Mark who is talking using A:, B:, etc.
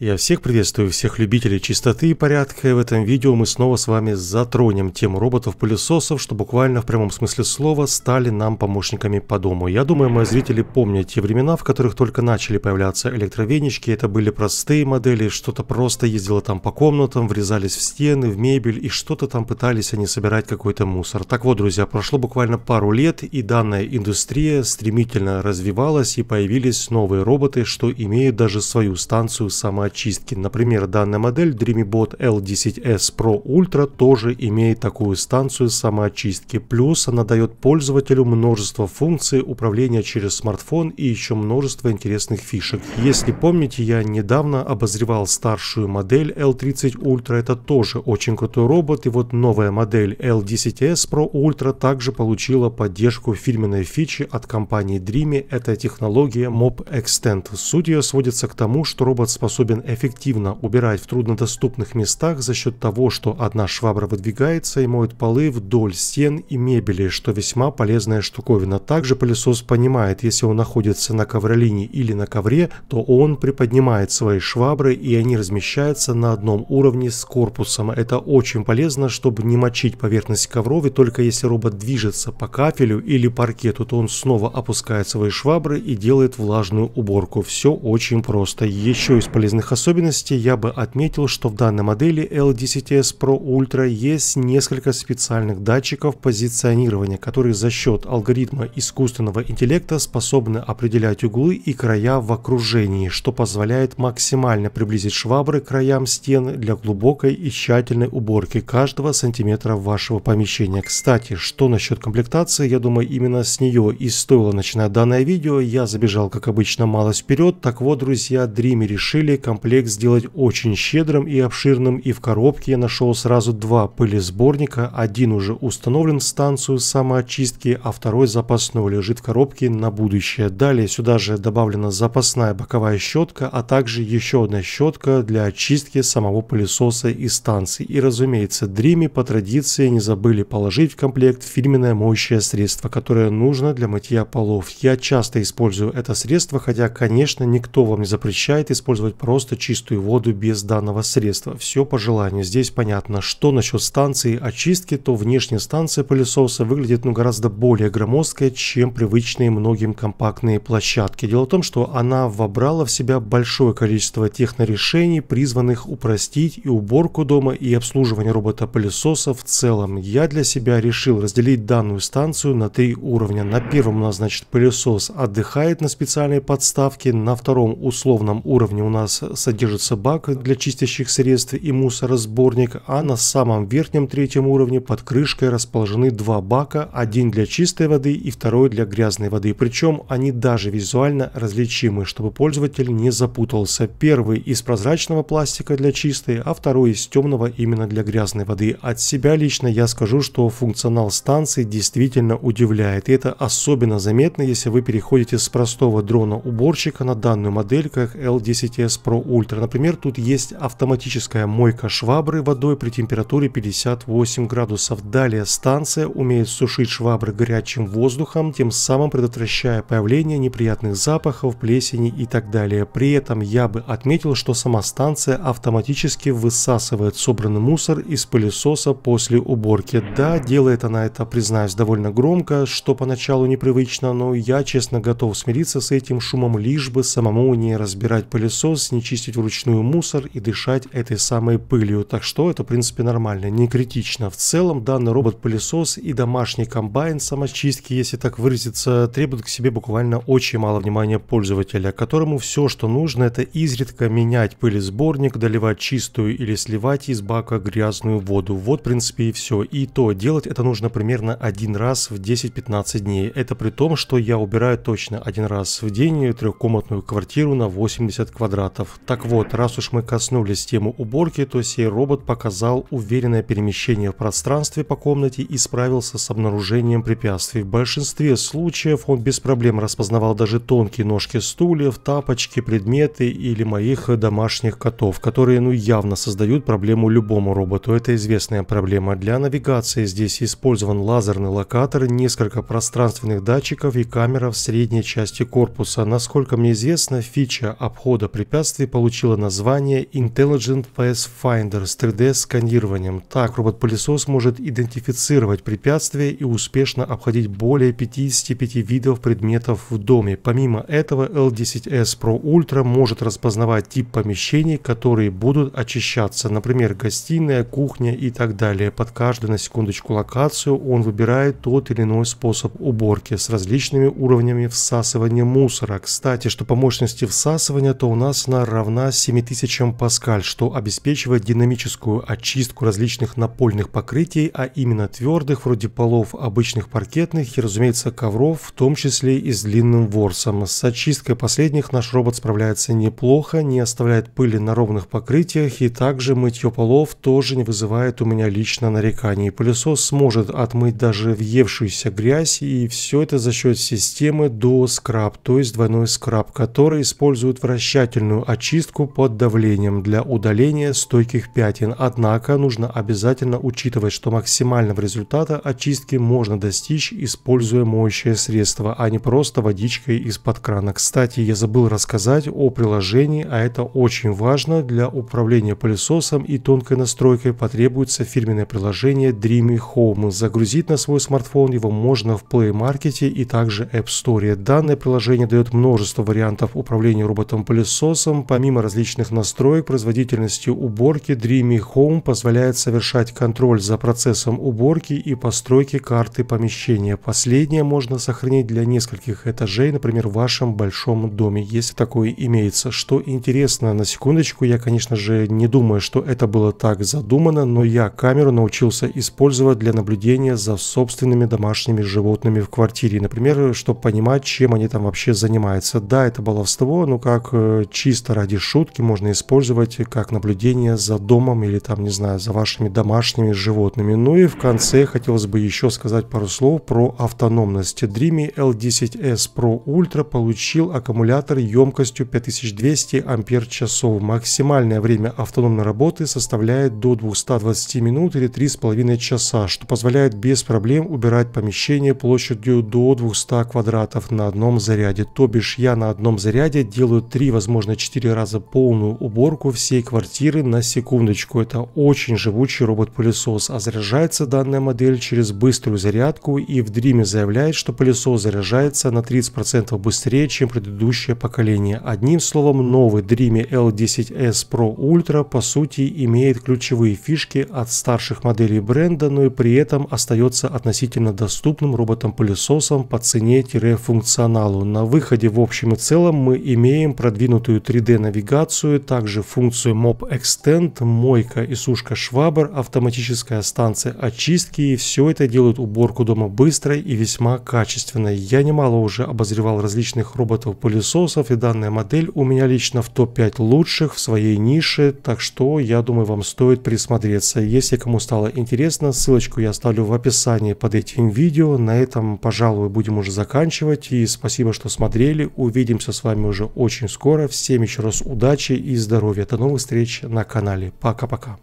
A: Я всех приветствую, всех любителей чистоты и порядка, в этом видео мы снова с вами затронем тему роботов-пылесосов, что буквально в прямом смысле слова стали нам помощниками по дому. Я думаю, мои зрители помнят те времена, в которых только начали появляться электровенички, это были простые модели, что-то просто ездило там по комнатам, врезались в стены, в мебель, и что-то там пытались они собирать какой-то мусор. Так вот, друзья, прошло буквально пару лет, и данная индустрия стремительно развивалась, и появились новые роботы, что имеют даже свою станцию самоочистки самоочистки. Например, данная модель DreamyBot L10S Pro Ultra тоже имеет такую станцию самоочистки. Плюс она дает пользователю множество функций управления через смартфон и еще множество интересных фишек. Если помните, я недавно обозревал старшую модель L30 Ultra. Это тоже очень крутой робот. И вот новая модель L10S Pro Ultra также получила поддержку фирменной фичи от компании Dreamy. Это технология Mob Extend. Суть ее сводится к тому, что робот способен способен эффективно убирать в труднодоступных местах за счет того, что одна швабра выдвигается и моет полы вдоль стен и мебели, что весьма полезная штуковина. Также пылесос понимает, если он находится на ковролине или на ковре, то он приподнимает свои швабры и они размещаются на одном уровне с корпусом. Это очень полезно, чтобы не мочить поверхность ковров и только если робот движется по кафелю или паркету, то он снова опускает свои швабры и делает влажную уборку. Все очень просто. Еще из полезных характерных особенностей я бы отметил, что в данной модели L10S Pro Ultra есть несколько специальных датчиков позиционирования, которые за счет алгоритма искусственного интеллекта способны определять углы и края в окружении, что позволяет максимально приблизить швабры к краям стен для глубокой и тщательной уборки каждого сантиметра вашего помещения. Кстати, что насчет комплектации, я думаю именно с нее и стоило начинать данное видео, я забежал как обычно мало вперед, так вот друзья, Dreamy решили комплектацию комплект сделать очень щедрым и обширным, и в коробке я нашел сразу два пылесборника, один уже установлен в станцию самоочистки, а второй запасной лежит в коробке на будущее. Далее сюда же добавлена запасная боковая щетка, а также еще одна щетка для очистки самого пылесоса и станции. И разумеется, Дриме по традиции не забыли положить в комплект фирменное моющее средство, которое нужно для мытья полов. Я часто использую это средство, хотя, конечно, никто вам не запрещает использовать просто просто чистую воду без данного средства. Все по желанию. Здесь понятно, что насчет станции очистки, то внешняя станция пылесоса выглядит ну, гораздо более громоздкой чем привычные многим компактные площадки. Дело в том, что она вобрала в себя большое количество технорешений, призванных упростить и уборку дома, и обслуживание робота-пылесоса в целом. Я для себя решил разделить данную станцию на три уровня. На первом у нас, значит, пылесос отдыхает на специальной подставке, на втором условном уровне у нас содержится бак для чистящих средств и мусоросборник, а на самом верхнем третьем уровне под крышкой расположены два бака, один для чистой воды и второй для грязной воды. Причем они даже визуально различимы, чтобы пользователь не запутался. Первый из прозрачного пластика для чистой, а второй из темного именно для грязной воды. От себя лично я скажу, что функционал станции действительно удивляет. И это особенно заметно, если вы переходите с простого дрона-уборщика на данную модель, как L10S Pro Ультра. Например, тут есть автоматическая мойка швабры водой при температуре 58 градусов. Далее станция умеет сушить швабры горячим воздухом, тем самым предотвращая появление неприятных запахов, плесени и так далее. При этом я бы отметил, что сама станция автоматически высасывает собранный мусор из пылесоса после уборки. Да, делает она это, признаюсь, довольно громко, что поначалу непривычно, но я, честно, готов смириться с этим шумом, лишь бы самому не разбирать пылесос, ничего чистить вручную мусор и дышать этой самой пылью, так что это в принципе нормально, не критично. В целом данный робот-пылесос и домашний комбайн самочистки, если так выразиться, требуют к себе буквально очень мало внимания пользователя, которому все, что нужно, это изредка менять пылесборник, доливать чистую или сливать из бака грязную воду. Вот в принципе и все. И то делать это нужно примерно один раз в 10-15 дней. Это при том, что я убираю точно один раз в день трехкомнатную квартиру на 80 квадратов. Так вот, раз уж мы коснулись темы уборки, то сей робот показал уверенное перемещение в пространстве по комнате и справился с обнаружением препятствий. В большинстве случаев он без проблем распознавал даже тонкие ножки стульев, тапочки, предметы или моих домашних котов, которые ну явно создают проблему любому роботу. Это известная проблема. Для навигации здесь использован лазерный локатор, несколько пространственных датчиков и камера в средней части корпуса. Насколько мне известно, фича обхода препятствий впоследствии получила название Intelligent Finder с 3D-сканированием. Так, робот-пылесос может идентифицировать препятствия и успешно обходить более 55 видов предметов в доме. Помимо этого, L10S Pro Ultra может распознавать тип помещений, которые будут очищаться, например, гостиная, кухня и так далее. Под каждую на секундочку локацию он выбирает тот или иной способ уборки с различными уровнями всасывания мусора. Кстати, что по мощности всасывания, то у нас на равна 7000 паскаль, что обеспечивает динамическую очистку различных напольных покрытий, а именно твердых, вроде полов обычных паркетных и, разумеется, ковров, в том числе и с длинным ворсом. С очисткой последних наш робот справляется неплохо, не оставляет пыли на ровных покрытиях и также мытье полов тоже не вызывает у меня лично нареканий. Пылесос сможет отмыть даже въевшуюся грязь и все это за счет системы до Scrub, то есть двойной скраб, который использует вращательную очистку очистку под давлением для удаления стойких пятен, однако нужно обязательно учитывать, что максимального результата очистки можно достичь, используя моющее средство, а не просто водичкой из-под крана. Кстати, я забыл рассказать о приложении, а это очень важно. Для управления пылесосом и тонкой настройкой потребуется фирменное приложение Dreamy Home. Загрузить на свой смартфон его можно в Play Market и также App Store. Данное приложение дает множество вариантов управления роботом-пылесосом, Помимо различных настроек производительности уборки, Dreamy Home позволяет совершать контроль за процессом уборки и постройки карты помещения. Последнее можно сохранить для нескольких этажей, например, в вашем большом доме, если такое имеется. Что интересно, на секундочку, я, конечно же, не думаю, что это было так задумано, но я камеру научился использовать для наблюдения за собственными домашними животными в квартире, например, чтобы понимать, чем они там вообще занимаются. Да, это баловство, но как э, чисто ради ради шутки можно использовать как наблюдение за домом или там, не знаю, за вашими домашними животными. Ну и в конце хотелось бы еще сказать пару слов про автономность. Dreamy L10S Pro Ultra получил аккумулятор емкостью 5200 ампер-часов. Максимальное время автономной работы составляет до 220 минут или 3,5 часа, что позволяет без проблем убирать помещение площадью до 200 квадратов на одном заряде. То бишь я на одном заряде делаю 3, возможно 4 раза полную уборку всей квартиры на секундочку. Это очень живучий робот-пылесос, а заряжается данная модель через быструю зарядку и в Дриме заявляет, что пылесос заряжается на 30% быстрее, чем предыдущее поколение. Одним словом, новый Dreamy L10S Pro Ultra по сути имеет ключевые фишки от старших моделей бренда, но и при этом остается относительно доступным роботом-пылесосом по цене-функционалу. На выходе в общем и целом мы имеем продвинутую 3D навигацию, также функцию Mop Extend, мойка и сушка швабр, автоматическая станция очистки и все это делает уборку дома быстрой и весьма качественной. Я немало уже обозревал различных роботов-пылесосов и данная модель у меня лично в топ-5 лучших в своей нише, так что я думаю вам стоит присмотреться. Если кому стало интересно, ссылочку я оставлю в описании под этим видео. На этом, пожалуй, будем уже заканчивать и спасибо, что смотрели. Увидимся с вами уже очень скоро. Всем еще раз раз удачи и здоровья. До новых встреч на канале. Пока-пока.